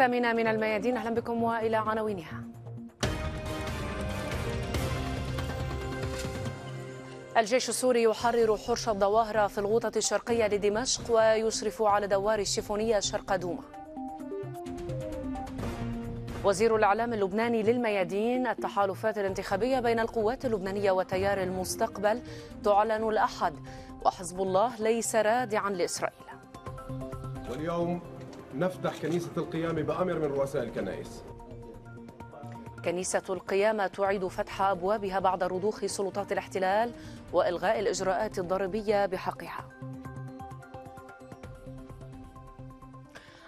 الثامنة من الميادين أهلا بكم وإلى عناوينها الجيش السوري يحرر حرش الظواهرة في الغوطة الشرقية لدمشق ويشرف على دوار الشيفونية شرق دوما وزير الإعلام اللبناني للميادين التحالفات الانتخابية بين القوات اللبنانية وتيار المستقبل تعلن الأحد وحزب الله ليس رادعا لإسرائيل واليوم نفتح كنيسة القيامة بأمر من رؤساء الكنائس كنيسة القيامة تعيد فتح أبوابها بعد رضوخ سلطات الاحتلال وإلغاء الإجراءات الضريبية بحقها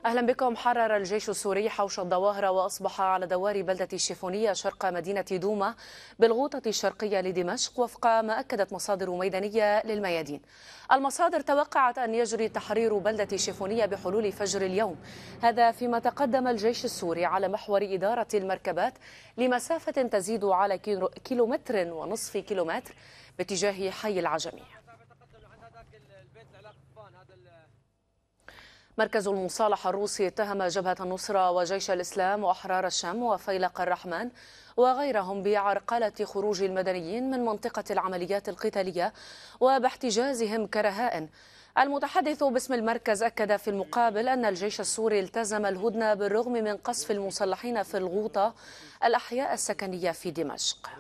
أهلا بكم حرر الجيش السوري حوش الظواهر وأصبح على دوار بلدة الشيفونية شرق مدينة دوما بالغوطة الشرقية لدمشق وفق ما أكدت مصادر ميدانية للميادين المصادر توقعت أن يجري تحرير بلدة الشيفونية بحلول فجر اليوم هذا فيما تقدم الجيش السوري على محور إدارة المركبات لمسافة تزيد على كيلومتر ونصف كيلومتر باتجاه حي العجمي مركز المصالحة الروسي اتهم جبهة النصرة وجيش الإسلام وأحرار الشام وفيلق الرحمن وغيرهم بعرقلة خروج المدنيين من منطقة العمليات القتالية وباحتجازهم كرهائن المتحدث باسم المركز أكد في المقابل أن الجيش السوري التزم الهدنة بالرغم من قصف المسلحين في الغوطة الأحياء السكنية في دمشق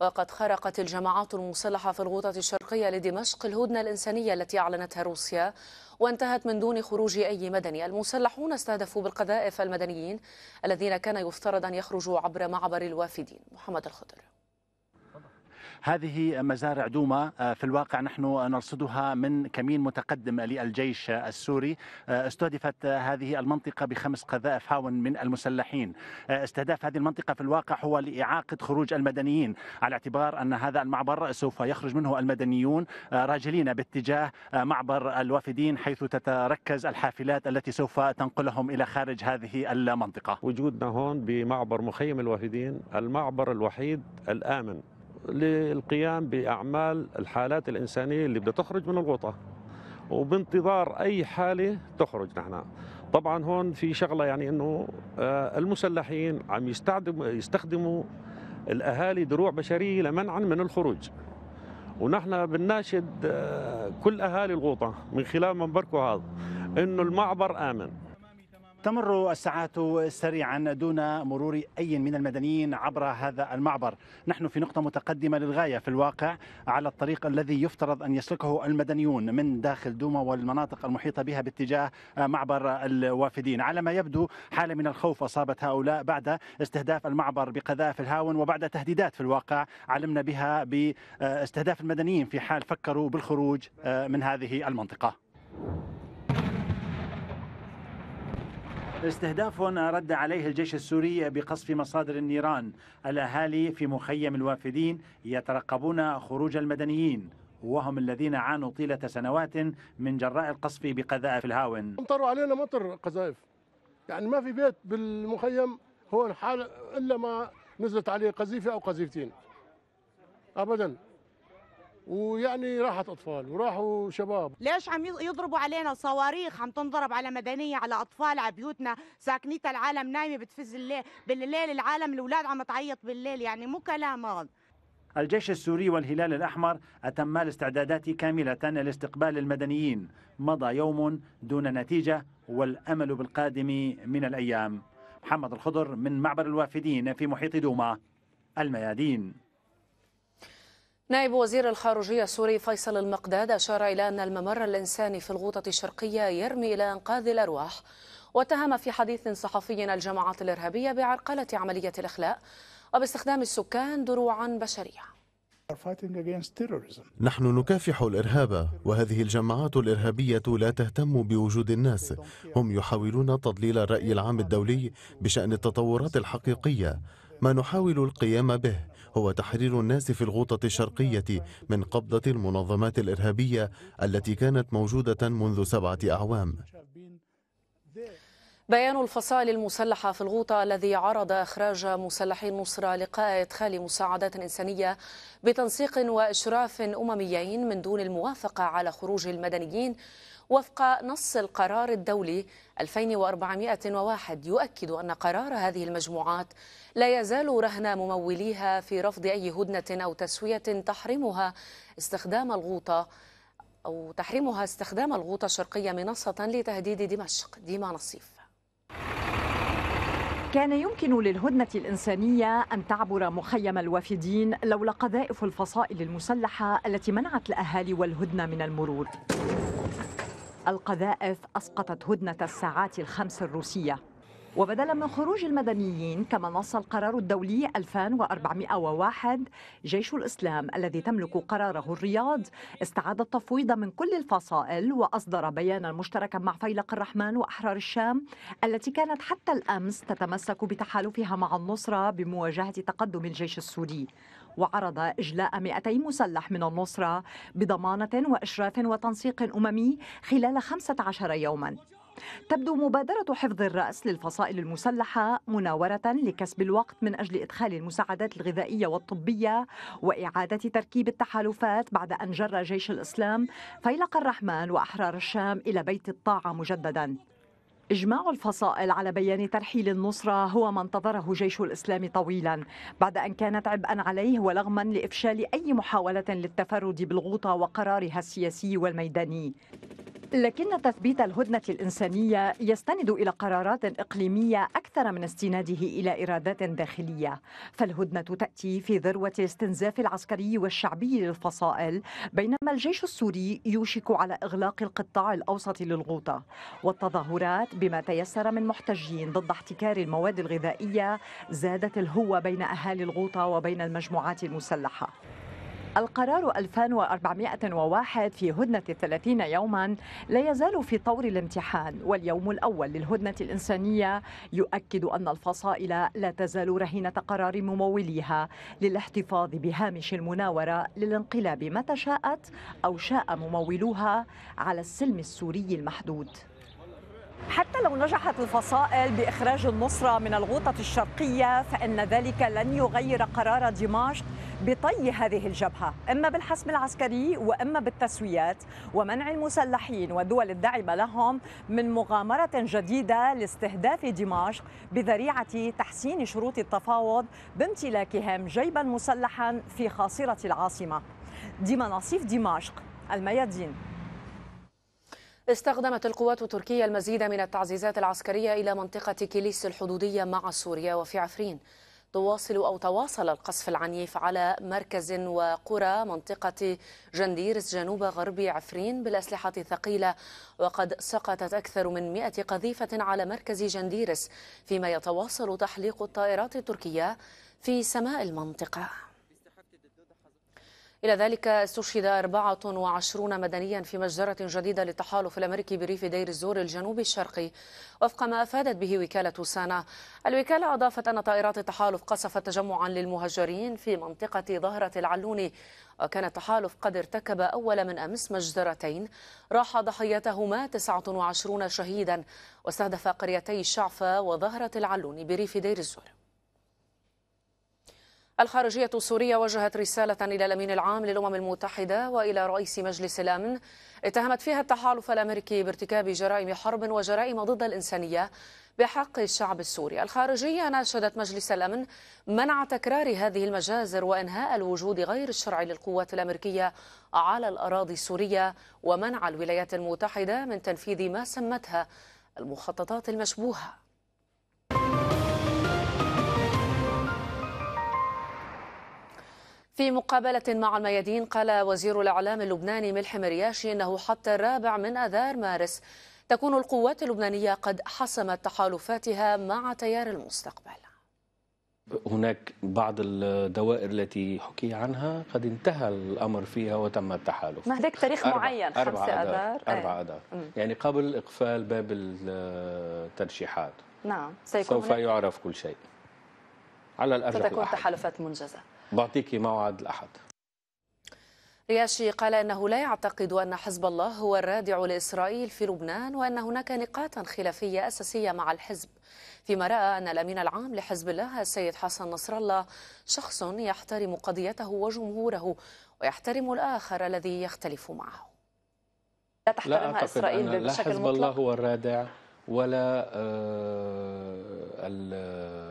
وقد خرقت الجماعات المسلحة في الغوطة الشرقية لدمشق الهدنة الإنسانية التي أعلنتها روسيا وانتهت من دون خروج أي مدني المسلحون استهدفوا بالقذائف المدنيين الذين كان يفترض أن يخرجوا عبر معبر الوافدين محمد الخضر هذه مزارع دوما آه، في الواقع نحن نرصدها من كمين متقدم للجيش السوري آه، استهدفت هذه المنطقة بخمس قذائف هاون من المسلحين آه، استهداف هذه المنطقة في الواقع هو لإعاقة خروج المدنيين على اعتبار أن هذا المعبر سوف يخرج منه المدنيون راجلين باتجاه معبر الوافدين حيث تتركز الحافلات التي سوف تنقلهم إلى خارج هذه المنطقة وجودنا هون بمعبر مخيم الوافدين المعبر الوحيد الآمن للقيام باعمال الحالات الانسانيه اللي بدها تخرج من الغوطه وبانتظار اي حاله تخرج نحن طبعا هون في شغله يعني انه آه، المسلحين عم يستخدموا يستخدموا الاهالي دروع بشريه لمنعا من الخروج ونحن بنناشد آه، كل اهالي الغوطه من خلال منبركم هذا انه المعبر امن تمر الساعات سريعا دون مرور اي من المدنيين عبر هذا المعبر، نحن في نقطه متقدمه للغايه في الواقع على الطريق الذي يفترض ان يسلكه المدنيون من داخل دوما والمناطق المحيطه بها باتجاه معبر الوافدين، على ما يبدو حاله من الخوف اصابت هؤلاء بعد استهداف المعبر بقذائف الهاون وبعد تهديدات في الواقع علمنا بها باستهداف المدنيين في حال فكروا بالخروج من هذه المنطقه. استهداف رد عليه الجيش السوري بقصف مصادر النيران الأهالي في مخيم الوافدين يترقبون خروج المدنيين وهم الذين عانوا طيلة سنوات من جراء القصف بقذائف الهاون امطروا علينا مطر قذائف يعني ما في بيت بالمخيم هو الحال إلا ما نزلت عليه قذيفة أو قذيفتين أبدا ويعني راحت اطفال وراحوا شباب ليش عم يضربوا علينا صواريخ عم تنضرب على مدنيه على اطفال على بيوتنا ساكنيتها العالم نايمه بتفز الليل بالليل العالم الاولاد عم تعيط بالليل يعني مو كلام الجيش السوري والهلال الأحمر أتما الاستعدادات كاملة لاستقبال المدنيين مضى يوم دون نتيجة والأمل بالقادم من الأيام محمد الخضر من معبر الوافدين في محيط دوما الميادين نائب وزير الخارجية السوري فيصل المقداد أشار إلى أن الممر الإنساني في الغوطة الشرقية يرمي إلى إنقاذ الأرواح واتهم في حديث صحفي الجماعات الإرهابية بعرقلة عملية الإخلاء وباستخدام السكان دروعا بشرية نحن نكافح الارهاب وهذه الجماعات الارهابيه لا تهتم بوجود الناس هم يحاولون تضليل الراي العام الدولي بشان التطورات الحقيقيه ما نحاول القيام به هو تحرير الناس في الغوطة الشرقية من قبضة المنظمات الإرهابية التي كانت موجودة منذ سبعة أعوام بيان الفصائل المسلحة في الغوطة الذي عرض إخراج مسلحي النصرة لقاء إدخال مساعدات إنسانية بتنسيق وإشراف أمميين من دون الموافقة على خروج المدنيين وفق نص القرار الدولي 2401 يؤكد أن قرار هذه المجموعات لا يزال رهن مموليها في رفض أي هدنة أو تسوية تحرمها استخدام الغوطة أو تحرمها استخدام الغوطة الشرقية منصة لتهديد دمشق ديما نصيف كان يمكن للهدنة الإنسانية أن تعبر مخيم الوافدين لولا قذائف الفصائل المسلحة التي منعت الأهالي والهدنة من المرور القذائف أسقطت هدنة الساعات الخمس الروسية وبدلا من خروج المدنيين كما نص القرار الدولي 2401 جيش الإسلام الذي تملك قراره الرياض استعاد التفويض من كل الفصائل وأصدر بيانا مشتركا مع فيلق الرحمن وأحرار الشام التي كانت حتى الأمس تتمسك بتحالفها مع النصرة بمواجهة تقدم الجيش السوري وعرض إجلاء 200 مسلح من النصرة بضمانة وإشراف وتنسيق أممي خلال 15 يوما تبدو مبادرة حفظ الرأس للفصائل المسلحة مناورة لكسب الوقت من أجل إدخال المساعدات الغذائية والطبية وإعادة تركيب التحالفات بعد أن جر جيش الإسلام فيلق الرحمن وأحرار الشام إلى بيت الطاعة مجددا إجماع الفصائل على بيان ترحيل النصرة هو ما انتظره جيش الإسلام طويلا بعد أن كانت عبئا عليه ولغما لإفشال أي محاولة للتفرد بالغوطة وقرارها السياسي والميداني لكن تثبيت الهدنة الإنسانية يستند إلى قرارات إقليمية أكثر من استناده إلى إرادات داخلية فالهدنة تأتي في ذروة الاستنزاف العسكري والشعبي للفصائل بينما الجيش السوري يوشك على إغلاق القطاع الأوسط للغوطة والتظاهرات بما تيسر من محتجين ضد احتكار المواد الغذائية زادت الهوة بين أهالي الغوطة وبين المجموعات المسلحة القرار 2401 في هدنة 30 يوما لا يزال في طور الامتحان واليوم الأول للهدنة الإنسانية يؤكد أن الفصائل لا تزال رهينة قرار مموليها للاحتفاظ بهامش المناورة للانقلاب متى شاءت أو شاء ممولوها على السلم السوري المحدود حتى لو نجحت الفصائل باخراج النصره من الغوطه الشرقيه فان ذلك لن يغير قرار دمشق بطي هذه الجبهه اما بالحسم العسكري واما بالتسويات ومنع المسلحين والدول الداعمه لهم من مغامره جديده لاستهداف دمشق بذريعه تحسين شروط التفاوض بامتلاكهم جيبا مسلحا في خاصره العاصمه ديما نصيف دمشق الميادين استخدمت القوات التركية المزيد من التعزيزات العسكرية إلى منطقة كيليس الحدودية مع سوريا وفي عفرين تواصل أو تواصل القصف العنيف على مركز وقرى منطقة جنديرس جنوب غرب عفرين بالأسلحة الثقيلة وقد سقطت أكثر من 100 قذيفة على مركز جنديرس فيما يتواصل تحليق الطائرات التركية في سماء المنطقة إلى ذلك استشهد 24 مدنيا في مجزرة جديدة للتحالف الأمريكي بريف دير الزور الجنوبي الشرقي وفق ما أفادت به وكالة سانا الوكالة أضافت أن طائرات التحالف قصفت تجمعا للمهجرين في منطقة ظهرة العلوني وكان التحالف قد ارتكب أول من أمس مجزرتين راح ضحيتهما 29 شهيدا واستهدف قريتي شعفة وظهرة العلوني بريف دير الزور الخارجية السورية وجهت رسالة إلى الأمين العام للأمم المتحدة وإلى رئيس مجلس الأمن اتهمت فيها التحالف الأمريكي بارتكاب جرائم حرب وجرائم ضد الإنسانية بحق الشعب السوري الخارجية ناشدت مجلس الأمن منع تكرار هذه المجازر وإنهاء الوجود غير الشرعي للقوات الأمريكية على الأراضي السورية ومنع الولايات المتحدة من تنفيذ ما سمتها المخططات المشبوهه في مقابلة مع الميادين قال وزير الإعلام اللبناني ملحم رياشي أنه حتى الرابع من أذار مارس تكون القوات اللبنانية قد حسمت تحالفاتها مع تيار المستقبل هناك بعض الدوائر التي حكي عنها قد انتهى الأمر فيها وتم التحالف ما هذاك تاريخ أربع معين أربع خمسة أذار أربع أذار إيه. يعني قبل إقفال باب الترشيحات نعم سيكون سوف يعرف كل شيء على الأرجح ستكون تحالفات منجزة بعطيك موعد الأحد رياشي قال انه لا يعتقد ان حزب الله هو الرادع لاسرائيل في لبنان وان هناك نقاطا خلافيه اساسيه مع الحزب فيما راى ان الامين العام لحزب الله السيد حسن نصر الله شخص يحترم قضيته وجمهوره ويحترم الاخر الذي يختلف معه لا تحترمها لا اسرائيل مطلق لا حزب الله هو الرادع ولا آه،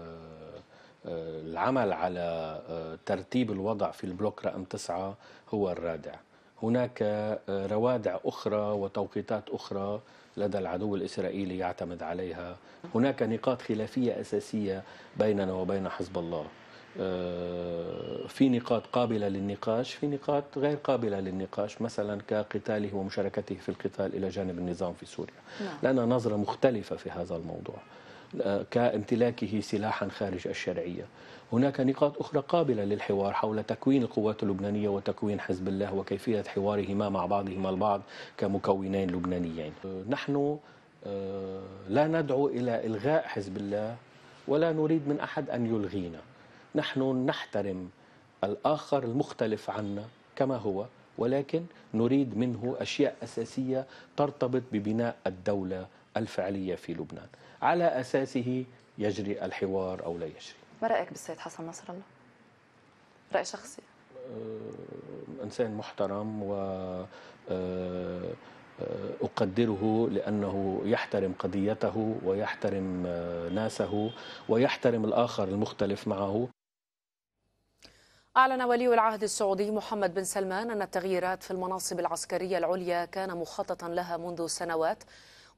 العمل على آه، ترتيب الوضع في البلوك رقم تسعة هو الرادع هناك آه، روادع أخرى وتوقيتات أخرى لدى العدو الإسرائيلي يعتمد عليها هناك نقاط خلافية أساسية بيننا وبين حزب الله آه، في نقاط قابلة للنقاش في نقاط غير قابلة للنقاش مثلا كقتاله ومشاركته في القتال إلى جانب النظام في سوريا نعم. لنا نظرة مختلفة في هذا الموضوع كامتلاكه سلاحا خارج الشرعيه. هناك نقاط أخرى قابلة للحوار حول تكوين القوات اللبنانية وتكوين حزب الله وكيفية حوارهما مع بعضهما البعض كمكونين لبنانيين نحن آه، لا ندعو إلى إلغاء حزب الله ولا نريد من أحد أن يلغينا نحن نحترم الآخر المختلف عنا كما هو ولكن نريد منه أشياء أساسية ترتبط ببناء الدولة الفعلية في لبنان على أساسه يجري الحوار أو لا يجري ما رأيك بالسيد حسن نصر الله؟ رأي شخصي أه، إنسان محترم و أه، أه، أقدره لأنه يحترم قضيته ويحترم ناسه ويحترم الآخر المختلف معه أعلن ولي العهد السعودي محمد بن سلمان أن التغييرات في المناصب العسكرية العليا كان مخططا لها منذ سنوات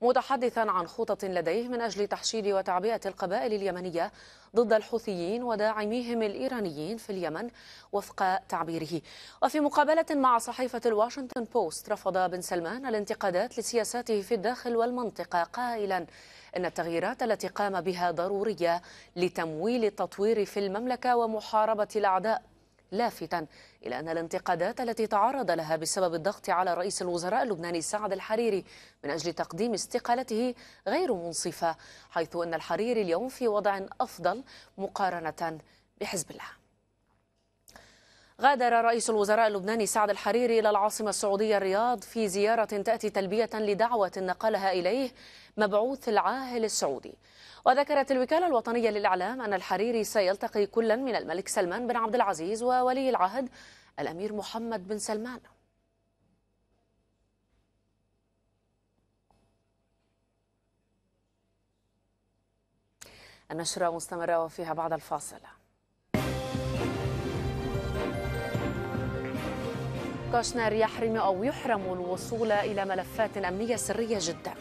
متحدثا عن خطط لديه من أجل تحشيد وتعبئة القبائل اليمنية ضد الحوثيين وداعميهم الإيرانيين في اليمن وفق تعبيره وفي مقابلة مع صحيفة الواشنطن بوست رفض بن سلمان الانتقادات لسياساته في الداخل والمنطقة قائلا أن التغييرات التي قام بها ضرورية لتمويل التطوير في المملكة ومحاربة الأعداء لافتا إلى أن الانتقادات التي تعرض لها بسبب الضغط على رئيس الوزراء اللبناني سعد الحريري من أجل تقديم استقالته غير منصفة حيث أن الحريري اليوم في وضع أفضل مقارنة بحزب الله غادر رئيس الوزراء اللبناني سعد الحريري إلى العاصمة السعودية الرياض في زيارة تأتي تلبية لدعوة نقلها إليه مبعوث العاهل السعودي وذكرت الوكالة الوطنية للإعلام أن الحريري سيلتقي كلا من الملك سلمان بن عبد العزيز وولي العهد الأمير محمد بن سلمان النشرة مستمرة وفيها بعد الفاصل كوشنر يحرم أو يحرم الوصول إلى ملفات أمنية سرية جداً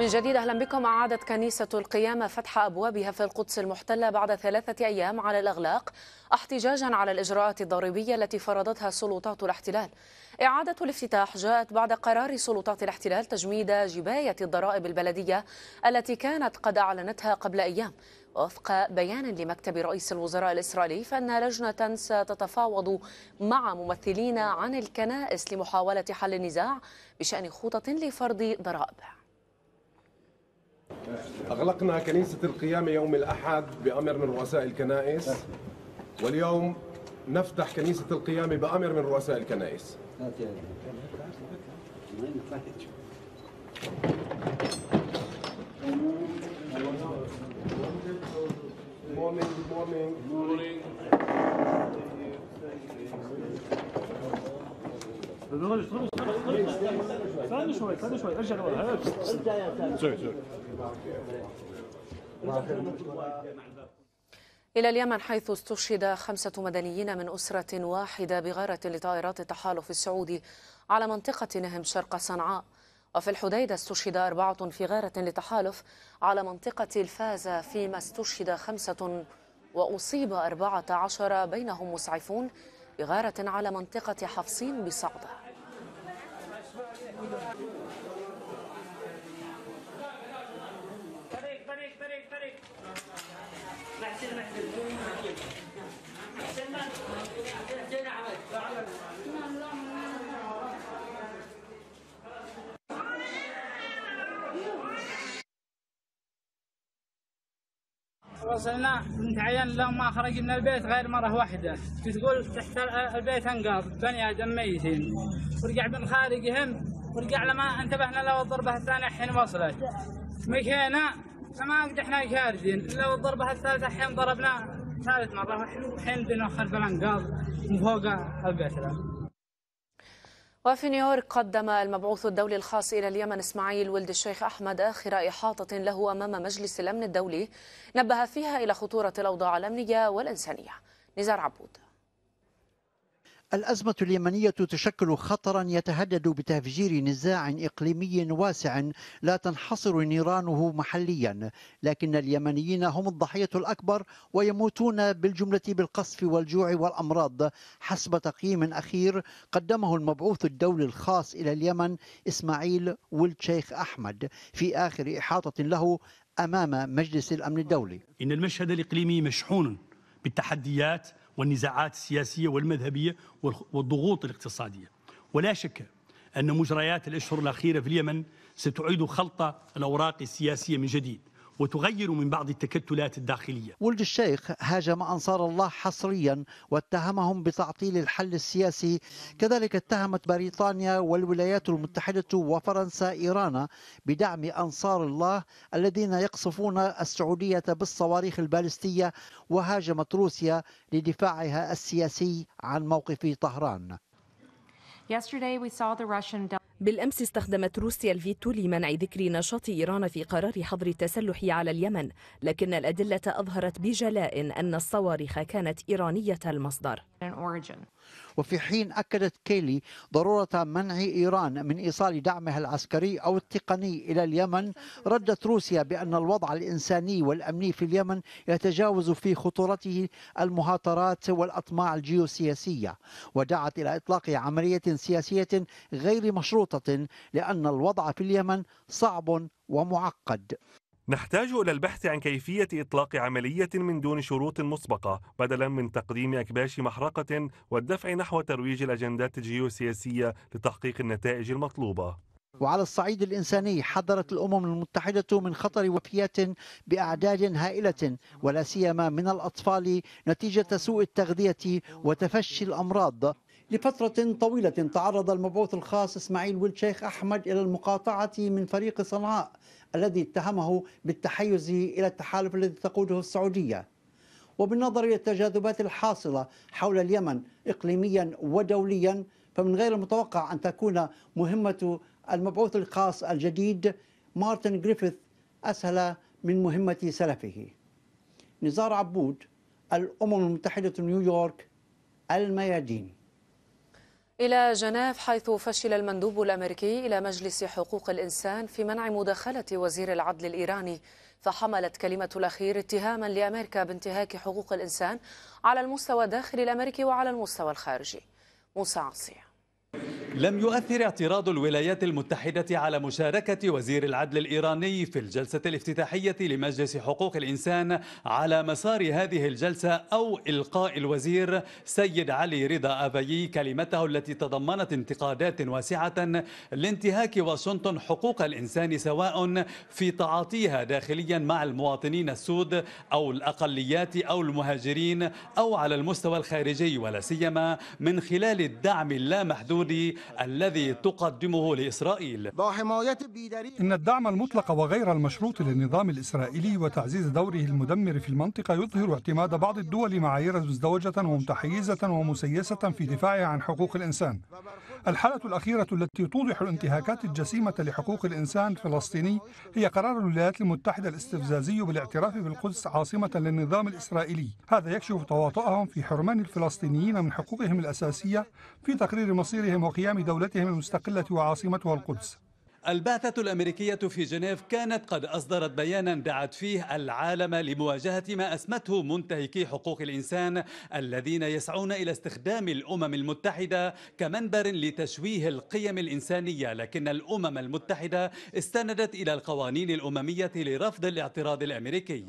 من جديد أهلا بكم أعادت كنيسة القيامة فتح أبوابها في القدس المحتلة بعد ثلاثة أيام على الأغلاق احتجاجا على الإجراءات الضريبية التي فرضتها سلطات الاحتلال إعادة الافتتاح جاءت بعد قرار سلطات الاحتلال تجميد جباية الضرائب البلدية التي كانت قد أعلنتها قبل أيام وفق بيان لمكتب رئيس الوزراء الإسرائيلي فإن لجنة ستتفاوض مع ممثلين عن الكنائس لمحاولة حل النزاع بشأن خطط لفرض ضرائب أغلقنا كنيسة القيامة يوم الأحد بأمر من رؤساء الكنائس واليوم نفتح كنيسة القيامة بأمر من رؤساء الكنائس morning, good استنى شوي استنى شوي ارجع لورا سوري سوري إلى اليمن حيث استشهد خمسة مدنيين من أسرة واحدة بغارة لطائرات التحالف السعودي على منطقة نهم شرق صنعاء وفي الحديدة استشهد أربعة في غارة لتحالف على منطقة الفازة فيما استشهد خمسة وأصيب أربعة عشر بينهم مسعفون بغارة على منطقة حفصين بصعدة وصلنا نتعين لما خرج من البيت غير مرة واحدة تقول تحت البيت انقاض بني آدم ميتين ورجع من خارجهم ورجع لما انتبهنا له الضربة الثانية حين وصلت مشينا ما قد احنا شاردين لو الضربة الثالثة الحين ضربنا ثالث مرة الحين بدنا خلف الأنقاض فوق القتلى وفي نيويورك قدم المبعوث الدولي الخاص إلى اليمن إسماعيل ولد الشيخ أحمد آخر إحاطة له أمام مجلس الأمن الدولي نبه فيها إلى خطورة الأوضاع الأمنية والإنسانية نزار عبود الأزمة اليمنية تشكل خطرا يتهدد بتفجير نزاع إقليمي واسع لا تنحصر نيرانه محليا لكن اليمنيين هم الضحية الأكبر ويموتون بالجملة بالقصف والجوع والأمراض حسب تقييم أخير قدمه المبعوث الدولي الخاص إلى اليمن إسماعيل والشيخ أحمد في آخر إحاطة له أمام مجلس الأمن الدولي إن المشهد الإقليمي مشحون بالتحديات والنزاعات السياسية والمذهبية والضغوط الاقتصادية ولا شك أن مجريات الأشهر الأخيرة في اليمن ستعيد خلط الأوراق السياسية من جديد وتغير من بعض التكتلات الداخلية ولد الشيخ هاجم أنصار الله حصريا واتهمهم بتعطيل الحل السياسي كذلك اتهمت بريطانيا والولايات المتحدة وفرنسا إيران بدعم أنصار الله الذين يقصفون السعودية بالصواريخ البالستية وهاجمت روسيا لدفاعها السياسي عن موقف طهران Yesterday we saw the Russian بالأمس استخدمت روسيا الفيتو لمنع ذكر نشاط إيران في قرار حظر التسلح على اليمن لكن الأدلة أظهرت بجلاء أن الصواريخ كانت إيرانية المصدر وفي حين أكدت كيلي ضرورة منع إيران من إيصال دعمها العسكري أو التقني إلى اليمن ردت روسيا بأن الوضع الإنساني والأمني في اليمن يتجاوز في خطورته المهاترات والأطماع الجيوسياسية ودعت إلى إطلاق عملية سياسية غير مشروطة لأن الوضع في اليمن صعب ومعقد نحتاج إلى البحث عن كيفية إطلاق عملية من دون شروط مسبقة بدلا من تقديم أكباش محرقة والدفع نحو ترويج الأجندات الجيوسياسية لتحقيق النتائج المطلوبة وعلى الصعيد الإنساني حذرت الأمم المتحدة من خطر وفيات بأعداد هائلة ولا سيما من الأطفال نتيجة سوء التغذية وتفشي الأمراض لفترة طويلة تعرض المبعوث الخاص إسماعيل ولد شيخ أحمد إلى المقاطعة من فريق صنعاء الذي اتهمه بالتحيز إلى التحالف الذي تقوده السعودية وبالنظر إلى التجاذبات الحاصلة حول اليمن إقليميا ودوليا فمن غير المتوقع أن تكون مهمة المبعوث الخاص الجديد مارتن جريفيث أسهل من مهمة سلفه نزار عبود الأمم المتحدة نيويورك الميادين إلى جنيف حيث فشل المندوب الأمريكي إلى مجلس حقوق الإنسان في منع مداخلة وزير العدل الإيراني فحملت كلمة الأخير اتهاما لأمريكا بانتهاك حقوق الإنسان على المستوى الداخلي الأمريكي وعلى المستوى الخارجي موسى عصيه لم يؤثر اعتراض الولايات المتحدة على مشاركة وزير العدل الإيراني في الجلسة الافتتاحية لمجلس حقوق الإنسان على مسار هذه الجلسة أو إلقاء الوزير سيد علي رضا أبيي كلمته التي تضمنت انتقادات واسعة لانتهاك واشنطن حقوق الإنسان سواء في تعاطيها داخليا مع المواطنين السود أو الأقليات أو المهاجرين أو على المستوى الخارجي ولا سيما من خلال الدعم اللامحدود الذي تقدمه لإسرائيل إن الدعم المطلق وغير المشروط للنظام الإسرائيلي وتعزيز دوره المدمر في المنطقة يظهر اعتماد بعض الدول معايير مزدوجة ومتحيزة ومسيسة في دفاعها عن حقوق الإنسان الحالة الأخيرة التي توضح الانتهاكات الجسيمة لحقوق الإنسان الفلسطيني هي قرار الولايات المتحدة الاستفزازي بالاعتراف بالقدس عاصمة للنظام الإسرائيلي هذا يكشف تواطؤهم في حرمان الفلسطينيين من حقوقهم الأساسية في تقرير مصيرهم وقيام دولتهم المستقلة وعاصمتها القدس البعثة الأمريكية في جنيف كانت قد أصدرت بيانا دعت فيه العالم لمواجهة ما أسمته منتهكي حقوق الإنسان الذين يسعون إلى استخدام الأمم المتحدة كمنبر لتشويه القيم الإنسانية لكن الأمم المتحدة استندت إلى القوانين الأممية لرفض الاعتراض الأمريكي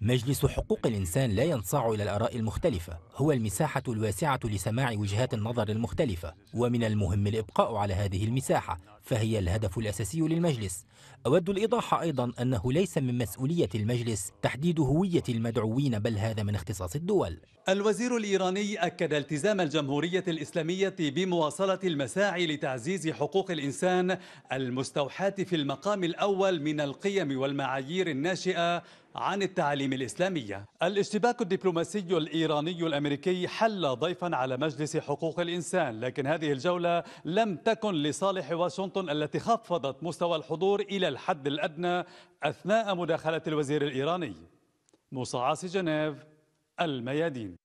مجلس حقوق الإنسان لا ينصاع إلى الآراء المختلفة هو المساحة الواسعة لسماع وجهات النظر المختلفة ومن المهم الإبقاء على هذه هذه المساحة فهي الهدف الأساسي للمجلس أود الإيضاح أيضا أنه ليس من مسؤولية المجلس تحديد هوية المدعوين بل هذا من اختصاص الدول الوزير الإيراني أكد التزام الجمهورية الإسلامية بمواصلة المساعي لتعزيز حقوق الإنسان المستوحاة في المقام الأول من القيم والمعايير الناشئة عن التعاليم الإسلامية الاشتباك الدبلوماسي الإيراني الأمريكي حل ضيفا على مجلس حقوق الإنسان لكن هذه الجولة لم تكن لصالح واشنطن واشنطن التي خفضت مستوى الحضور إلى الحد الأدنى أثناء مداخلة الوزير الإيراني موسى عاصي جنيف الميادين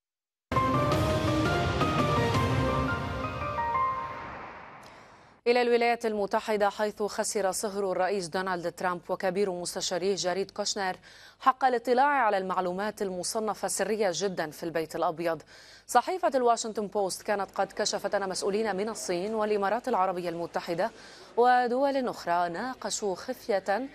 إلى الولايات المتحدة حيث خسر صهر الرئيس دونالد ترامب وكبير مستشاريه جاريد كوشنر حق الاطلاع على المعلومات المصنفة سرية جدا في البيت الأبيض صحيفة الواشنطن بوست كانت قد كشفت أن مسؤولين من الصين والإمارات العربية المتحدة ودول أخرى ناقشوا خفية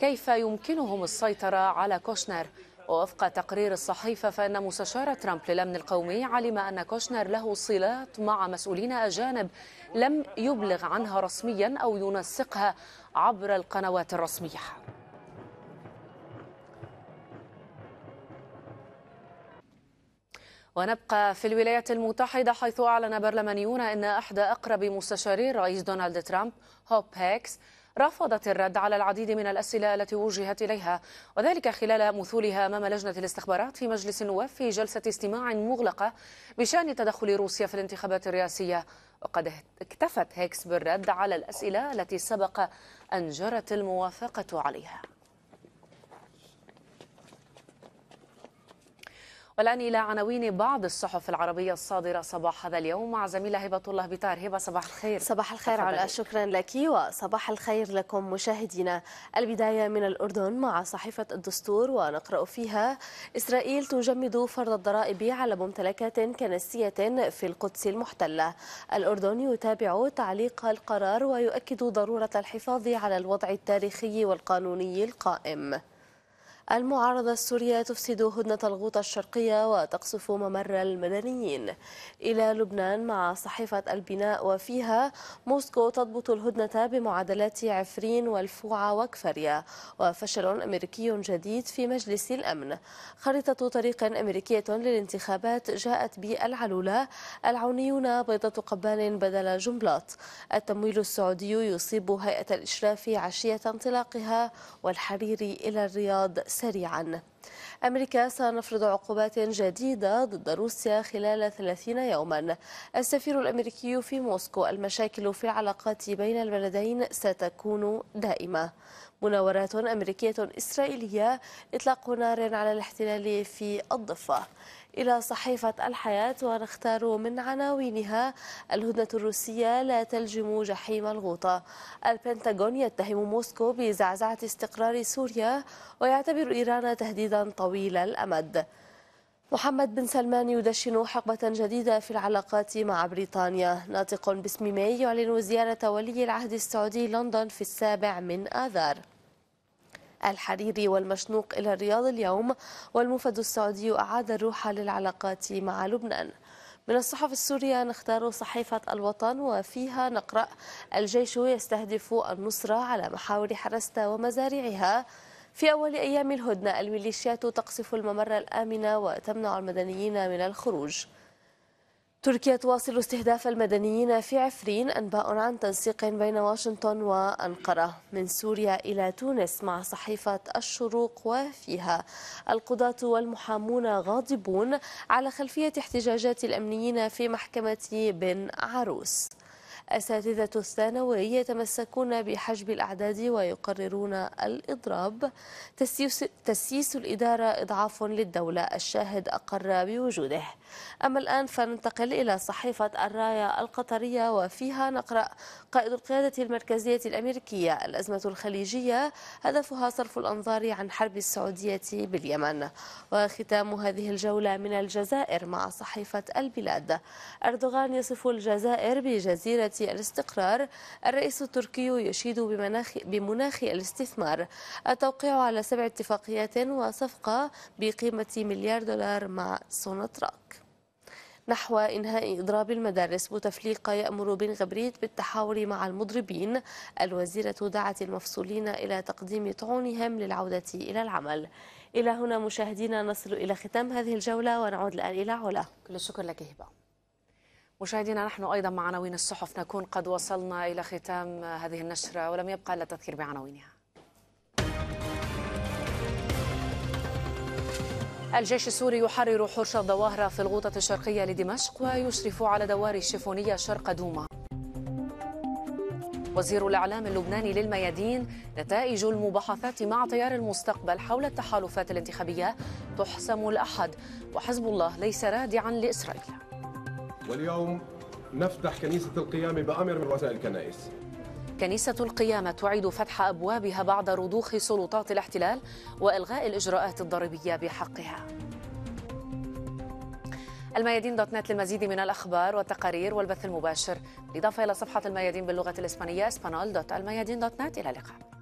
كيف يمكنهم السيطرة على كوشنر ووفق تقرير الصحيفة فإن مستشار ترامب للأمن القومي علم أن كوشنر له صلات مع مسؤولين أجانب لم يبلغ عنها رسميا أو ينسقها عبر القنوات الرسمية ونبقى في الولايات المتحدة حيث أعلن برلمانيون أن أحد أقرب مستشاري الرئيس دونالد ترامب هوب هيكس رفضت الرد على العديد من الأسئلة التي وجهت إليها وذلك خلال مثولها أمام لجنة الاستخبارات في مجلس النواب في جلسة استماع مغلقة بشأن تدخل روسيا في الانتخابات الرئاسية وقد اكتفت هيكس بالرد على الأسئلة التي سبق أن جرت الموافقة عليها والآن إلى عناوين بعض الصحف العربية الصادرة صباح هذا اليوم مع زميلة هبة الله بتار هبة صباح الخير صباح الخير على شكرا لك وصباح الخير لكم مشاهدينا البداية من الأردن مع صحيفة الدستور ونقرأ فيها إسرائيل تجمد فرض الضرائب على ممتلكات كنسية في القدس المحتلة الأردن يتابع تعليق القرار ويؤكد ضرورة الحفاظ على الوضع التاريخي والقانوني القائم المعارضة السورية تفسد هدنة الغوطة الشرقية وتقصف ممر المدنيين إلى لبنان مع صحيفة البناء وفيها موسكو تضبط الهدنة بمعادلات عفرين والفوعة وكفريا وفشل أمريكي جديد في مجلس الأمن خريطة طريق أمريكية للانتخابات جاءت بالعلولة العونيون بيضة قبان بدل جملاط التمويل السعودي يصيب هيئة الإشراف عشية انطلاقها والحرير إلى الرياض سريعا أمريكا سنفرض عقوبات جديدة ضد روسيا خلال 30 يوما السفير الأمريكي في موسكو المشاكل في العلاقات بين البلدين ستكون دائمة مناورات أمريكية إسرائيلية إطلاق نار على الاحتلال في الضفة إلى صحيفة الحياة ونختار من عناوينها الهدنة الروسية لا تلجم جحيم الغوطة البنتاغون يتهم موسكو بزعزعة استقرار سوريا ويعتبر إيران تهديدا طويلا طويل الأمد محمد بن سلمان يدشن حقبة جديدة في العلاقات مع بريطانيا ناطق باسم ماي يعلن زيارة ولي العهد السعودي لندن في السابع من آذار الحريري والمشنوق إلى الرياض اليوم والمفد السعودي أعاد الروح للعلاقات مع لبنان من الصحف السورية نختار صحيفة الوطن وفيها نقرأ الجيش يستهدف النصرة على محاور حرستا ومزارعها في أول أيام الهدنة الميليشيات تقصف الممر الآمن وتمنع المدنيين من الخروج تركيا تواصل استهداف المدنيين في عفرين أنباء عن تنسيق بين واشنطن وأنقرة من سوريا إلى تونس مع صحيفة الشروق وفيها القضاة والمحامون غاضبون على خلفية احتجاجات الأمنيين في محكمة بن عروس أساتذة الثانوي يتمسكون بحجب الأعداد ويقررون الإضراب تسييس, تسييس الإدارة إضعاف للدولة الشاهد أقر بوجوده أما الآن فننتقل إلى صحيفة الراية القطرية وفيها نقرأ قائد القيادة المركزية الأمريكية الأزمة الخليجية هدفها صرف الأنظار عن حرب السعودية باليمن وختام هذه الجولة من الجزائر مع صحيفة البلاد أردوغان يصف الجزائر بجزيرة الاستقرار الرئيس التركي يشيد بمناخ بمناخ الاستثمار التوقيع على سبع اتفاقيات وصفقة بقيمة مليار دولار مع سوناتراك نحو إنهاء إضراب المدارس بوتفليقة يأمر بن غبريت بالتحاور مع المضربين الوزيرة دعت المفصولين إلى تقديم طعونهم للعودة إلى العمل إلى هنا مشاهدينا نصل إلى ختام هذه الجولة ونعود الآن إلى علا كل الشكر لك هبة مشاهدينا نحن أيضا مع عناوين الصحف نكون قد وصلنا إلى ختام هذه النشرة ولم يبقى إلا تذكير بعناوينها الجيش السوري يحرر حرش الظواهرة في الغوطة الشرقية لدمشق ويشرف على دوار الشيفونية شرق دوما وزير الإعلام اللبناني للميادين نتائج المباحثات مع تيار المستقبل حول التحالفات الانتخابية تحسم الأحد وحزب الله ليس رادعا لإسرائيل واليوم نفتح كنيسة القيامة بأمر من رؤساء الكنائس كنيسة القيامة تعيد فتح أبوابها بعد رضوخ سلطات الاحتلال وإلغاء الإجراءات الضريبية بحقها الميادين دوت نت للمزيد من الأخبار والتقارير والبث المباشر بالإضافة إلى صفحة الميادين باللغة الإسبانية اسبانول دوت الميادين دوت نت إلى اللقاء